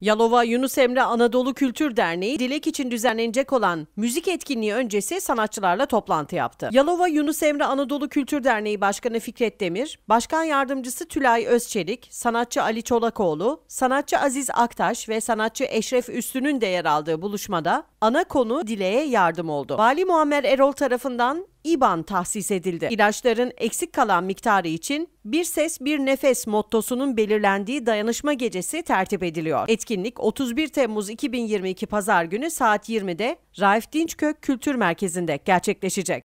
Yalova Yunus Emre Anadolu Kültür Derneği Dilek için düzenlenecek olan müzik etkinliği öncesi sanatçılarla toplantı yaptı. Yalova Yunus Emre Anadolu Kültür Derneği Başkanı Fikret Demir, Başkan Yardımcısı Tülay Özçelik, sanatçı Ali Çolakoğlu, sanatçı Aziz Aktaş ve sanatçı Eşref Üstü'nün de yer aldığı buluşmada ana konu Dile'ye yardım oldu. Vali Muammer Erol tarafından İBAN tahsis edildi. İlaçların eksik kalan miktarı için bir ses bir nefes mottosunun belirlendiği dayanışma gecesi tertip ediliyor. Etkinlik 31 Temmuz 2022 Pazar günü saat 20'de Raif Dinçkök Kültür Merkezi'nde gerçekleşecek.